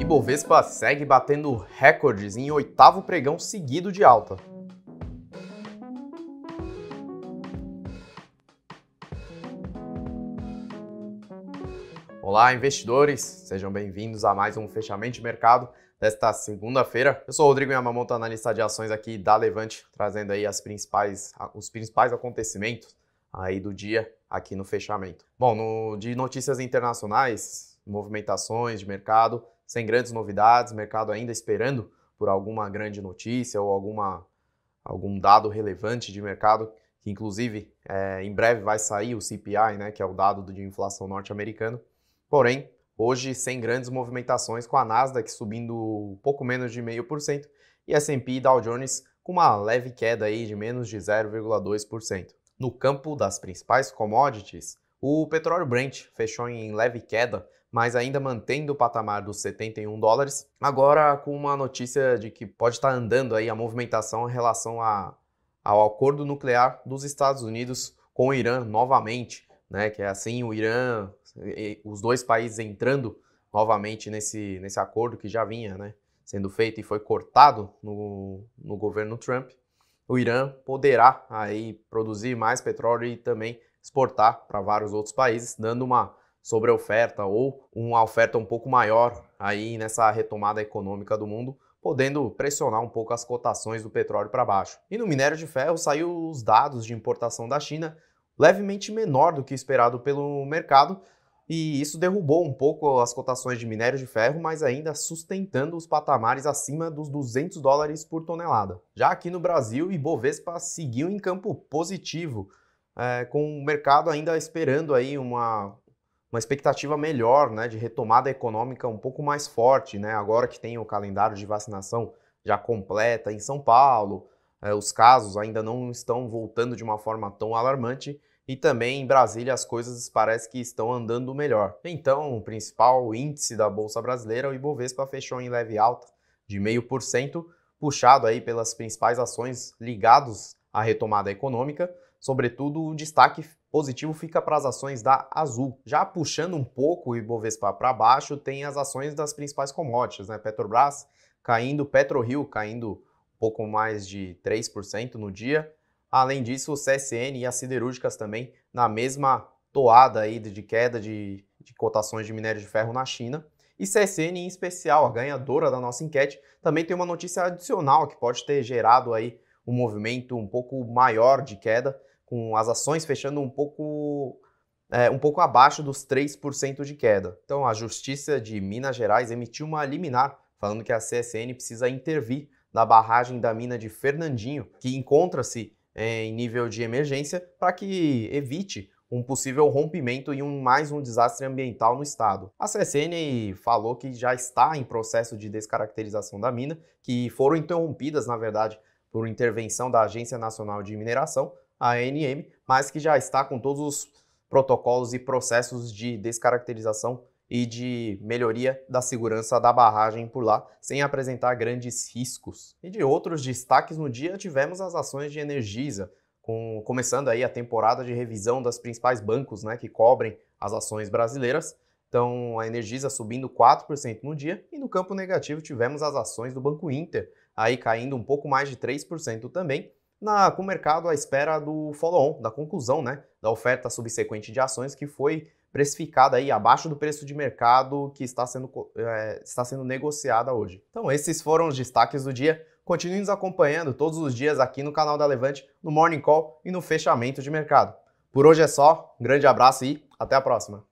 Ibovespa segue batendo recordes em oitavo pregão seguido de alta. Olá, investidores! Sejam bem-vindos a mais um fechamento de mercado desta segunda-feira. Eu sou o Rodrigo Yamamoto, analista de ações aqui da Levante, trazendo aí as principais, os principais acontecimentos aí do dia aqui no fechamento. Bom, no, de notícias internacionais, movimentações de mercado, sem grandes novidades, mercado ainda esperando por alguma grande notícia ou alguma, algum dado relevante de mercado, que inclusive é, em breve vai sair o CPI, né, que é o dado de inflação norte-americano. Porém, hoje sem grandes movimentações, com a Nasdaq subindo pouco menos de 0,5% e S&P e Dow Jones com uma leve queda aí de menos de 0,2%. No campo das principais commodities, o petróleo Brent fechou em leve queda, mas ainda mantendo o patamar dos 71 dólares. Agora com uma notícia de que pode estar andando aí a movimentação em relação a, ao acordo nuclear dos Estados Unidos com o Irã novamente, né? Que é assim o Irã, os dois países entrando novamente nesse, nesse acordo que já vinha, né? Sendo feito e foi cortado no, no governo Trump, o Irã poderá aí produzir mais petróleo e também exportar para vários outros países, dando uma sobreoferta ou uma oferta um pouco maior aí nessa retomada econômica do mundo, podendo pressionar um pouco as cotações do petróleo para baixo. E no minério de ferro saiu os dados de importação da China, levemente menor do que esperado pelo mercado, e isso derrubou um pouco as cotações de minério de ferro, mas ainda sustentando os patamares acima dos 200 dólares por tonelada. Já aqui no Brasil, Ibovespa seguiu em campo positivo, é, com o mercado ainda esperando aí uma, uma expectativa melhor, né, de retomada econômica um pouco mais forte, né, agora que tem o calendário de vacinação já completa em São Paulo, eh, os casos ainda não estão voltando de uma forma tão alarmante e também em Brasília as coisas parece que estão andando melhor. Então, o principal índice da bolsa brasileira, o Ibovespa, fechou em leve alta de 0,5%, puxado aí pelas principais ações ligadas à retomada econômica Sobretudo, o destaque positivo fica para as ações da Azul. Já puxando um pouco o Ibovespa para baixo, tem as ações das principais commodities, né? Petrobras caindo, PetroRio caindo um pouco mais de 3% no dia. Além disso, o CSN e as siderúrgicas também na mesma toada aí de queda de, de cotações de minério de ferro na China. E CSN em especial, a ganhadora da nossa enquete, também tem uma notícia adicional que pode ter gerado aí um movimento um pouco maior de queda, com as ações fechando um pouco é, um pouco abaixo dos 3% de queda. Então, a Justiça de Minas Gerais emitiu uma liminar falando que a CSN precisa intervir na barragem da mina de Fernandinho, que encontra-se é, em nível de emergência, para que evite um possível rompimento e um, mais um desastre ambiental no estado. A CSN falou que já está em processo de descaracterização da mina, que foram interrompidas, na verdade, por intervenção da Agência Nacional de Mineração, a ANM, mas que já está com todos os protocolos e processos de descaracterização e de melhoria da segurança da barragem por lá, sem apresentar grandes riscos. E de outros destaques no dia tivemos as ações de Energisa, com, começando aí a temporada de revisão das principais bancos né, que cobrem as ações brasileiras. Então a Energisa subindo 4% no dia e no campo negativo tivemos as ações do Banco Inter, aí caindo um pouco mais de 3% também, na, com o mercado à espera do follow-on, da conclusão né, da oferta subsequente de ações que foi precificada aí abaixo do preço de mercado que está sendo, é, está sendo negociada hoje. Então esses foram os destaques do dia. Continue nos acompanhando todos os dias aqui no canal da Levante, no Morning Call e no fechamento de mercado. Por hoje é só, um grande abraço e até a próxima!